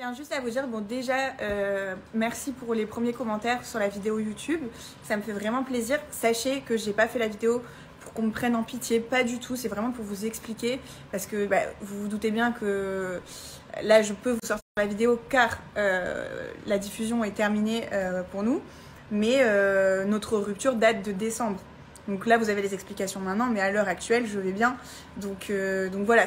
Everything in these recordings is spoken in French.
tiens juste à vous dire, bon déjà, euh, merci pour les premiers commentaires sur la vidéo YouTube. Ça me fait vraiment plaisir. Sachez que j'ai pas fait la vidéo pour qu'on me prenne en pitié, pas du tout. C'est vraiment pour vous expliquer parce que bah, vous vous doutez bien que euh, là, je peux vous sortir la vidéo car euh, la diffusion est terminée pour nous. Mais notre rupture date de décembre. Donc là, vous avez les explications maintenant, mais à l'heure actuelle, je vais bien. Donc, voilà,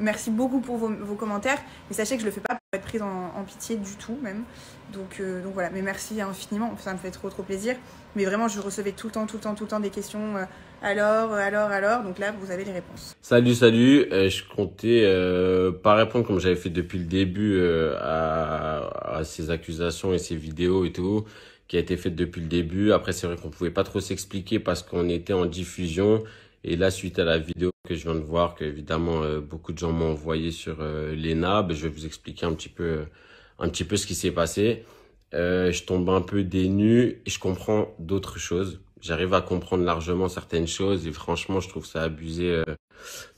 merci beaucoup pour vos, vos, commentaires. Mais sachez que je ne le fais pas être prise en, pitié du tout même. Donc, euh, donc voilà, mais merci infiniment, ça me fait trop trop plaisir. Mais vraiment, je recevais tout le temps, tout le temps, tout le temps des questions. Euh, alors, euh, alors, alors. Donc là, vous avez les réponses. Salut, salut. je comptais pas répondre comme j'avais fait depuis le début à, ces accusations et ces vidéos et tout qui a été faite depuis le début. Après, c'est vrai qu'on pouvait pas trop s'expliquer parce qu'on était en diffusion. Et là, suite à la vidéo je viens de voir, que évidemment euh, beaucoup de gens m'ont envoyé sur euh, l'ENA. Ben, je vais vous expliquer un petit peu, euh, un petit peu ce qui s'est passé. je tombe un peu dénu et je comprends d'autres choses. J'arrive à comprendre largement certaines choses et franchement, je trouve ça abusé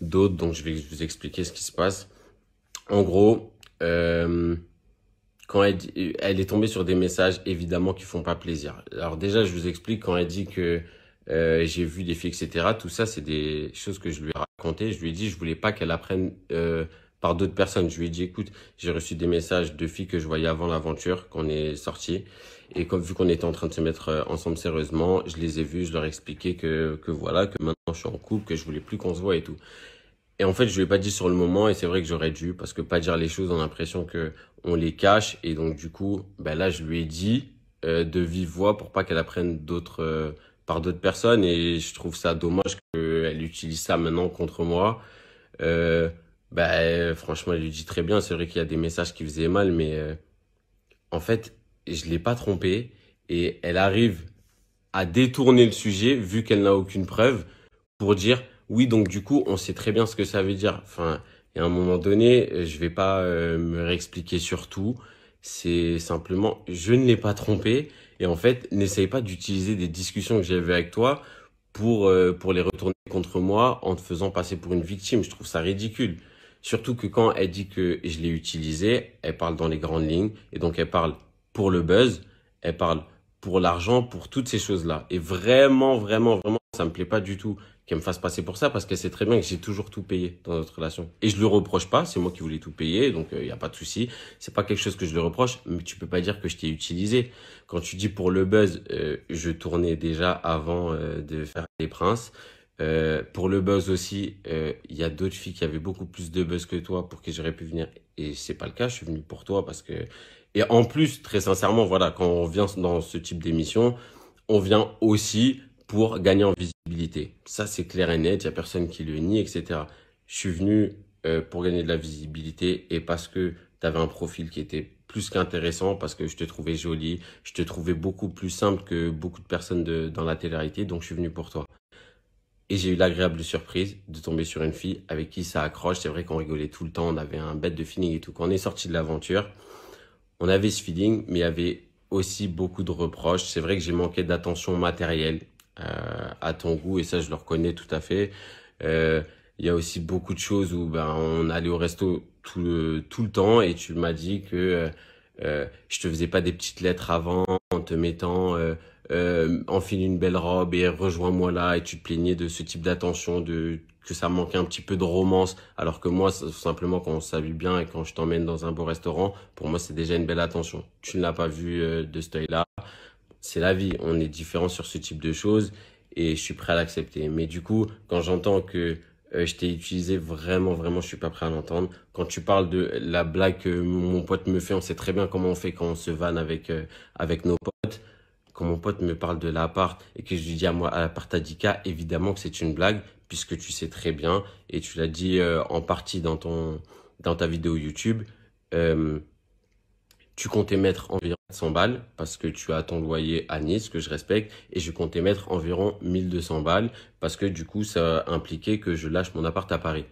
d'autres. Donc, je vais vous expliquer ce qui se passe. En gros, quand elle, elle est tombée sur des messages évidemment qui font pas plaisir. Alors déjà, je vous explique quand elle dit que euh, j'ai vu des filles, etc. Tout ça, c'est des choses que je lui ai racontées. Je lui ai dit, je voulais pas qu'elle apprenne euh, par d'autres personnes. Je lui ai dit, écoute, j'ai reçu des messages de filles que je voyais avant l'aventure, qu'on est sorti. Et comme vu qu'on était en train de se mettre euh, ensemble sérieusement, je les ai vues, je leur ai expliqué que, que voilà, que maintenant je suis en couple, que je voulais plus qu'on se voit et tout. Et en fait, je lui ai pas dit sur le moment, et c'est vrai que j'aurais dû, parce que pas dire les choses, on a l'impression que on les cache, et donc du coup, ben là, je lui ai dit euh, de vive voix pour pas qu'elle apprenne d'autres euh, par d'autres personnes et je trouve ça dommage qu'elle utilise ça maintenant contre moi. Euh, bah, franchement, elle lui dit très bien. C'est vrai qu'il y a des messages qui faisaient mal, mais euh, en fait, je l'ai pas trompé. et elle arrive à détourner le sujet vu qu'elle n'a aucune preuve pour dire oui. Donc du coup, on sait très bien ce que ça veut dire. Enfin, et à un moment donné, je vais pas euh, me réexpliquer sur tout c'est simplement je ne l'ai pas trompé et en fait n'essaye pas d'utiliser des discussions que eues avec toi pour euh, pour les retourner contre moi en te faisant passer pour une victime je trouve ça ridicule surtout que quand elle dit que je l'ai utilisé elle parle dans les grandes lignes et donc elle parle pour le buzz elle parle pour l'argent pour toutes ces choses là et vraiment vraiment vraiment ça me plaît pas du tout qu'elle me fasse passer pour ça parce qu'elle sait très bien que j'ai toujours tout payé dans notre relation. Et je lui reproche pas, c'est moi qui voulais tout payer, donc il euh, n'y a pas de souci. C'est pas quelque chose que je lui reproche, mais tu peux pas dire que je t'ai utilisé. Quand tu dis pour le buzz, euh, je tournais déjà avant euh, de faire les princes. pour le buzz aussi, il y a d'autres filles qui avaient beaucoup plus de buzz que toi pour qui j'aurais pu venir. Et c'est pas le cas, je suis venu pour toi parce que... Et en plus, très sincèrement, voilà, quand on vient dans ce type d'émission, on vient aussi pour gagner en visibilité. Ça, c'est clair et net, il n'y a personne qui le nie, etc. Je suis venu euh, pour gagner de la visibilité et parce que tu avais un profil qui était plus qu'intéressant, parce que je te trouvais joli, je te trouvais beaucoup plus simple que beaucoup de personnes dans la télé donc je suis venu pour toi. Et j'ai eu l'agréable surprise de tomber sur une fille avec qui ça accroche. C'est vrai qu'on rigolait tout le temps, on avait un bête de feeling et tout. Quand on est sorti de l'aventure, on avait ce feeling, mais il y avait aussi beaucoup de reproches. C'est vrai que j'ai manqué d'attention matérielle euh, à ton goût et ça je le reconnais tout à fait. Euh, il y a aussi beaucoup de choses où ben, on allait au resto tout le, tout le temps et tu m'as dit que euh, euh je te faisais pas des petites lettres avant en te mettant euh, euh, une belle robe et rejoins-moi là et tu te plaignais de ce type d'attention de que ça manquait un petit peu de romance alors que moi simplement quand on s'habille bien et quand je t'emmène dans un beau restaurant pour moi c'est déjà une belle attention tu ne l'as pas vu de ce là c'est la vie. On est différent sur ce type de choses et je suis prêt à l'accepter. Mais du coup, quand j'entends que euh, je t'ai utilisé vraiment, vraiment, je suis pas prêt à l'entendre. Quand tu parles de la blague que mon pote me fait, on sait très bien comment on fait quand on se vanne avec, euh, avec nos potes. Quand mon pote me parle de l'appart et que je lui dis à moi, à l'appart Adika, évidemment que c'est une blague puisque tu sais très bien et tu l'as dit euh, en partie dans ton, dans ta vidéo YouTube. tu comptais mettre environ balles parce que tu as ton loyer à Nice que je respecte et je comptais mettre environ 1200 balles parce que du coup ça impliquait que je lâche mon appart à Paris.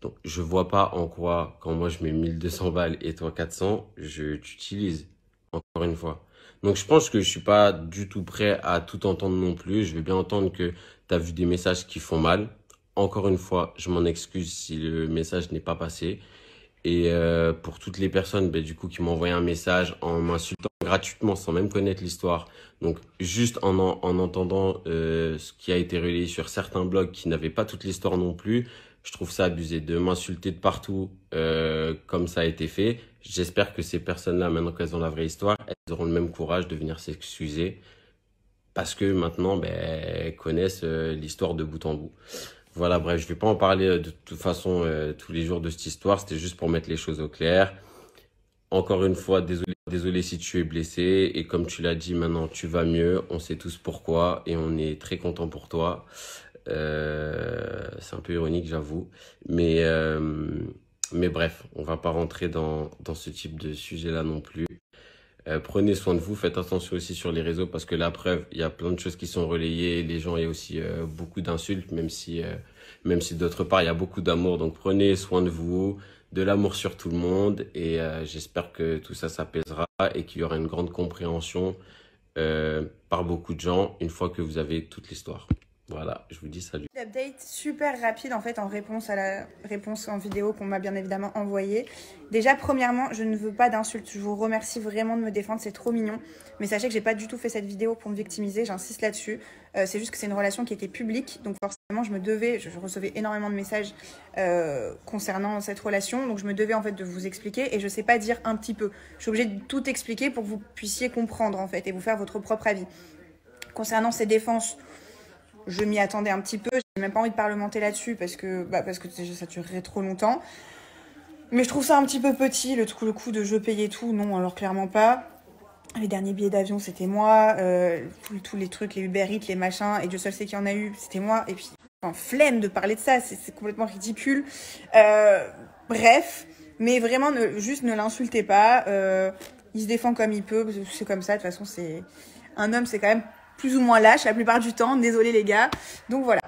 Donc je vois pas en quoi quand moi je mets 1200 balles et toi 400, je t'utilise encore une fois. Donc je pense que je suis pas du tout prêt à tout entendre non plus, je vais bien entendre que tu as vu des messages qui font mal. Encore une fois, je m'en excuse si le message n'est pas passé. Et euh, pour toutes les personnes ben, du coup, qui m'ont envoyé un message en m'insultant gratuitement sans même connaître l'histoire, donc juste en, en, entendant euh, ce qui a été relayé sur certains blogs qui n'avaient pas toute l'histoire non plus, je trouve ça abusé de m'insulter de partout euh, comme ça a été fait. J'espère que ces personnes-là, maintenant qu'elles ont la vraie histoire, elles auront le même courage de venir s'excuser parce que maintenant, ben, elles connaissent l'histoire de bout en bout. Voilà, bref, je ne vais pas en parler euh, de toute façon euh, tous les jours de cette histoire. C'était juste pour mettre les choses au clair. Encore une fois, désolé, désolé si tu es blessé. Et comme tu l'as dit, maintenant, tu vas mieux. On sait tous pourquoi et on est très content pour toi. Euh, c'est un peu ironique, j'avoue. Mais, mais bref, on va pas rentrer dans ce type de sujet-là non plus. Euh, prenez soin de vous, faites attention aussi sur les réseaux parce que la preuve, il y a plein de choses qui sont relayées. Les gens, il y a aussi euh, beaucoup d'insultes, même si, euh, même si d'autre part, il y a beaucoup d'amour. Donc prenez soin de vous, de l'amour sur tout le monde et j'espère que tout ça s'apaisera et qu'il y aura une grande compréhension par beaucoup de gens une fois que vous avez toute l'histoire. Voilà, je vous dis salut. Update super rapide en fait en réponse à la réponse en vidéo qu'on m'a bien évidemment envoyée. Déjà premièrement, je ne veux pas d'insultes, je vous remercie vraiment de me défendre, c'est trop mignon. Mais sachez que j'ai pas du tout fait cette vidéo pour me victimiser, j'insiste là-dessus. Euh, c'est juste que c'est une relation qui était publique, donc forcément je me devais, je recevais énormément de messages euh, concernant cette relation, donc je me devais en fait de vous expliquer et je sais pas dire un petit peu. Je suis obligée de tout expliquer pour que vous puissiez comprendre en fait et vous faire votre propre avis. Concernant ces défenses, je m'y attendais un petit peu. J'ai même pas envie de parlementer là-dessus parce que, bah, parce que ça durerait trop longtemps. Mais je trouve ça un petit peu petit, le, le coup de je payais tout. Non, alors clairement pas. Les derniers billets d'avion, c'était moi. Euh, tous les trucs, les Uber les machins, et Dieu seul sait qu'il y en a eu, c'était moi. Et puis, enfin, flemme de parler de ça, c'est complètement ridicule. Euh, bref, mais vraiment, juste ne l'insultez pas. Euh, il se défend comme il peut, c'est comme ça, de toute façon, c'est. Un homme, c'est quand même plus ou moins lâche la plupart du temps. Désolé les gars. Donc voilà.